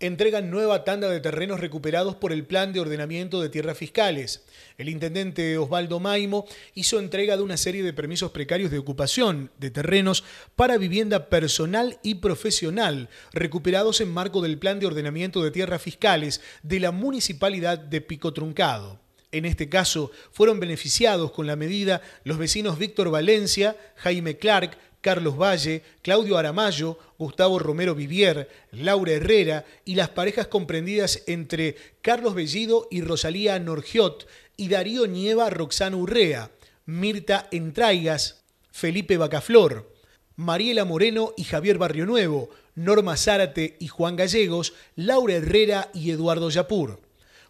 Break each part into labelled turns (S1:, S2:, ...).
S1: entregan nueva tanda de terrenos recuperados por el Plan de Ordenamiento de Tierras Fiscales. El intendente Osvaldo Maimo hizo entrega de una serie de permisos precarios de ocupación de terrenos para vivienda personal y profesional, recuperados en marco del Plan de Ordenamiento de Tierras Fiscales de la Municipalidad de Pico Truncado. En este caso, fueron beneficiados con la medida los vecinos Víctor Valencia, Jaime Clark, Carlos Valle, Claudio Aramayo, Gustavo Romero Vivier, Laura Herrera y las parejas comprendidas entre Carlos Bellido y Rosalía Norgiot y Darío Nieva Roxana Urrea, Mirta Entraigas, Felipe Bacaflor, Mariela Moreno y Javier Barrio Nuevo, Norma Zárate y Juan Gallegos, Laura Herrera y Eduardo Yapur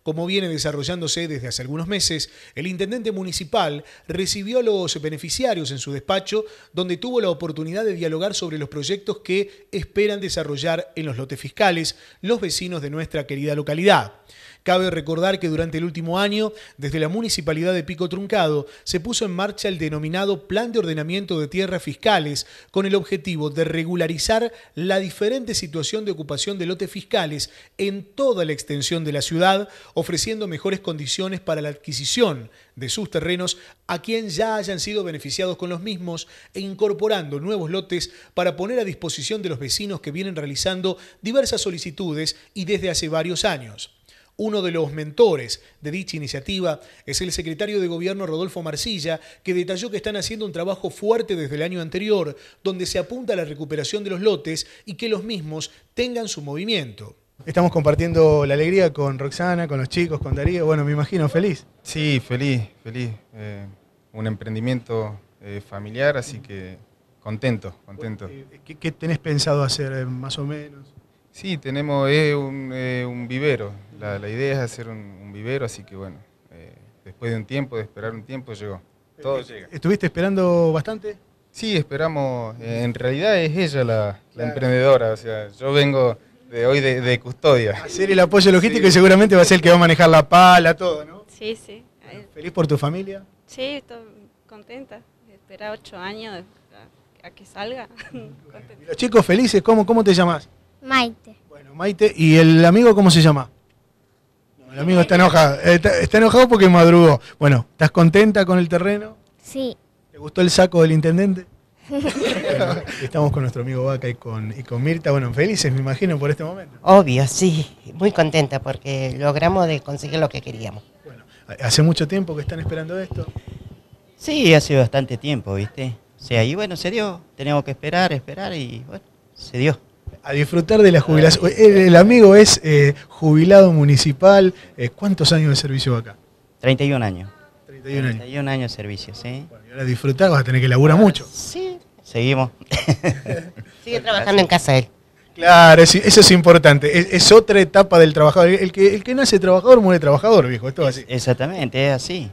S1: como viene desarrollándose desde hace algunos meses, el intendente municipal recibió a los beneficiarios en su despacho, donde tuvo la oportunidad de dialogar sobre los proyectos que esperan desarrollar en los lotes fiscales los vecinos de nuestra querida localidad. Cabe recordar que durante el último año, desde la Municipalidad de Pico Truncado, se puso en marcha el denominado Plan de Ordenamiento de Tierras Fiscales, con el objetivo de regularizar la diferente situación de ocupación de lotes fiscales en toda la extensión de la ciudad, ofreciendo mejores condiciones para la adquisición de sus terrenos a quienes ya hayan sido beneficiados con los mismos e incorporando nuevos lotes para poner a disposición de los vecinos que vienen realizando diversas solicitudes y desde hace varios años. Uno de los mentores de dicha iniciativa es el secretario de Gobierno Rodolfo Marcilla, que detalló que están haciendo un trabajo fuerte desde el año anterior, donde se apunta a la recuperación de los lotes y que los mismos tengan su movimiento. Estamos compartiendo la alegría con Roxana, con los chicos, con Darío. Bueno, me imagino, feliz.
S2: Sí, feliz, feliz. Eh, un emprendimiento eh, familiar, así que contento,
S1: contento. Eh, ¿Qué, tenés pensado hacer, más o menos?
S2: Sí, tenemos un, vivero. La, idea es hacer un, vivero, así que bueno, después de un tiempo, de esperar un tiempo, llegó. Todo
S1: llega. ¿Estuviste esperando bastante? Sí, esperamos.
S2: en realidad es ella la emprendedora. O sea, yo vengo de hoy de, custodia.
S1: Hacer el apoyo logístico y seguramente va a ser el que va a manejar la pala, todo,
S2: ¿no? Sí, sí.
S1: ¿Feliz por tu familia?
S2: Sí, estoy contenta. Espera ocho años a, que salga. ¿Y los chicos
S1: felices, ¿cómo, cómo te llamas? Maite. Bueno, Maite, ¿y el amigo cómo se llama? el amigo está enojado. está enojado porque madrugó. Bueno, ¿estás contenta con el terreno? Sí. ¿Te gustó el saco del intendente? estamos con nuestro amigo Vaca y con, y con Mirta. Bueno, felices, me imagino, por este momento. Obvio, sí. Muy contenta porque logramos de conseguir lo que queríamos. Bueno, ¿hace mucho tiempo que están esperando esto?
S2: Sí, hace bastante tiempo, ¿viste? O sea, y bueno, se dio. tenemos que esperar,
S1: esperar y bueno, se dio. A disfrutar de la jubilación. Ah, eh, el, amigo es eh, jubilado municipal. Eh, ¿Cuántos años de servicio acá?
S2: 31 años. 31 años. 31 años de servicio, sí. Bueno,
S1: y ahora disfrutar, vas a tener que laburar ah, mucho. Sí, seguimos.
S2: Sigue trabajando en casa él.
S1: Claro, eso es importante. Es, otra etapa del trabajador. El que, el que nace trabajador muere trabajador, viejo. Esto es así. Exactamente, es así.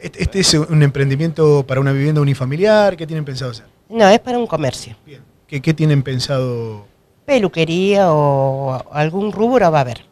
S1: Este, este, es un emprendimiento para una vivienda unifamiliar. ¿Qué tienen pensado hacer? No, es para un comercio. qué tienen pensado?
S2: Peluquería o algún rubro va a haber.